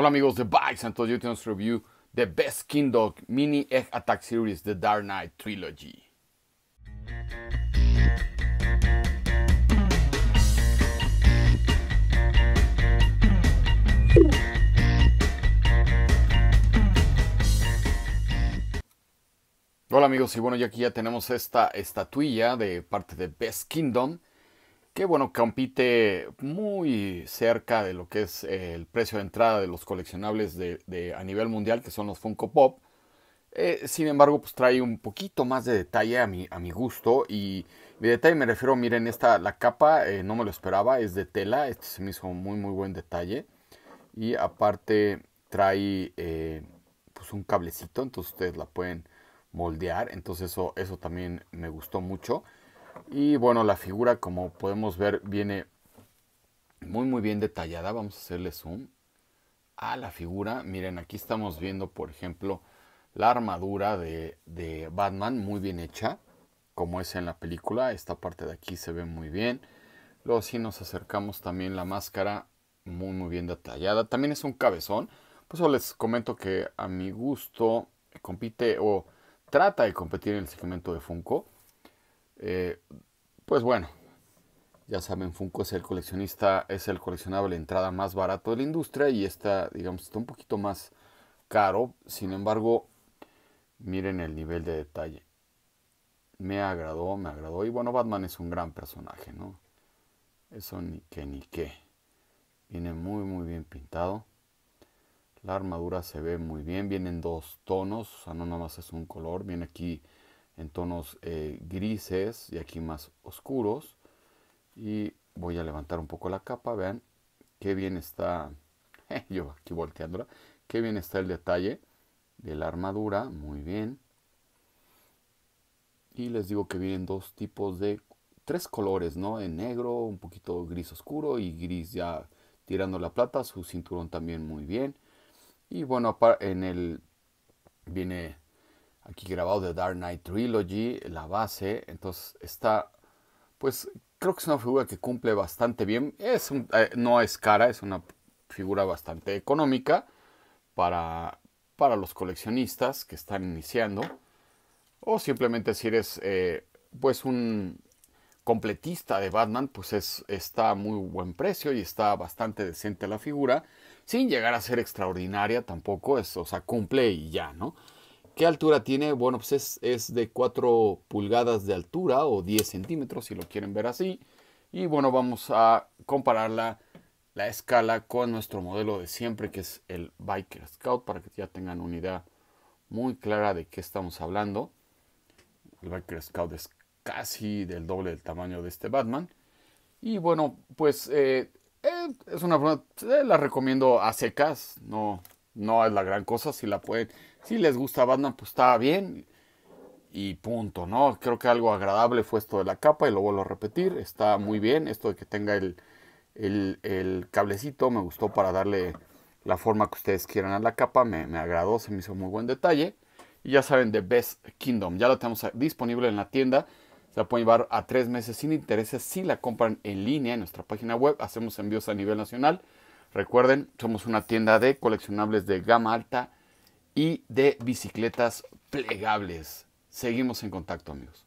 Hola amigos de Bikes and today tenemos review de best Kingdom Mini Egg Attack Series, the Dark Knight Trilogy. Hola amigos y bueno ya aquí ya tenemos esta estatuilla de parte de Best Kingdom que bueno, compite muy cerca de lo que es eh, el precio de entrada de los coleccionables a nivel mundial, que son los Funko Pop. Eh, sin embargo, pues trae un poquito más de detalle a mi, gusto. Y de detalle me refiero, miren, esta, la capa, eh, no me lo esperaba, es de tela. Este se me hizo muy, muy buen detalle. Y aparte trae pues un cablecito, entonces ustedes la pueden moldear. Entonces eso también me gustó mucho. Y bueno, la figura como podemos ver viene muy muy bien detallada. Vamos a hacerle zoom a la figura. Miren, aquí estamos viendo por ejemplo la armadura de, Batman muy bien hecha. Como es en la película, esta parte de aquí se ve muy bien. Luego si nos acercamos también la máscara muy muy bien detallada. También es un cabezón. Pues eso les comento que a mi gusto compite o trata de competir en el segmento de Funko. Eh, pues bueno, ya saben, Funko es el coleccionista, es el coleccionable entrada más barato de la industria y está, digamos, está un poquito más caro. Sin embargo, miren el nivel de detalle. Me agradó, me agradó. Y bueno, Batman es un gran personaje, ¿no? Eso ni que ni qué. Viene muy, muy bien pintado. La armadura se ve muy bien. Vienen dos tonos, o sea, no nada más es un color. Viene aquí en tonos eh, grises y aquí más oscuros. Y voy a levantar un poco la capa, vean qué bien está, eh, yo aquí volteándola, qué bien está el detalle de la armadura, muy bien. Y les digo que vienen dos tipos de, tres colores, ¿no? En negro, un poquito gris oscuro y gris ya tirando la plata, su cinturón también muy bien. Y bueno, en el viene aquí grabado de Dark Knight Trilogy, la base, entonces está, pues creo que es una figura que cumple bastante bien, eh, no es cara, es una figura bastante económica para, para los coleccionistas que están iniciando, o simplemente si eres eh, pues un completista de Batman, pues es, está a muy buen precio y está bastante decente la figura, sin llegar a ser extraordinaria tampoco, o sea, cumple y ya, ¿no? ¿Qué altura tiene? Bueno, pues es, de 4 pulgadas de altura o 10 centímetros si lo quieren ver así. Y bueno, vamos a compararla la escala con nuestro modelo de siempre que es el Biker Scout para que ya tengan una idea muy clara de qué estamos hablando. El Biker Scout es casi del doble del tamaño de este Batman. Y bueno, pues eh, eh, es una eh, la recomiendo a secas, no, no es la gran cosa, si la pueden. Si les gusta Batman, pues está bien. Y punto, ¿no? Creo que algo agradable fue esto de la capa y lo vuelvo a repetir. Está muy bien esto de que tenga el, el, cablecito. Me gustó para darle la forma que ustedes quieran a la capa. Me, me agradó, se me hizo muy buen detalle. Y ya saben, de Best Kingdom. Ya la tenemos disponible en la tienda. Se la pueden llevar a tres meses sin intereses si la compran en línea en nuestra página web. Hacemos envíos a nivel nacional. Recuerden, somos una tienda de coleccionables de gama alta y de bicicletas plegables. Seguimos en contacto amigos.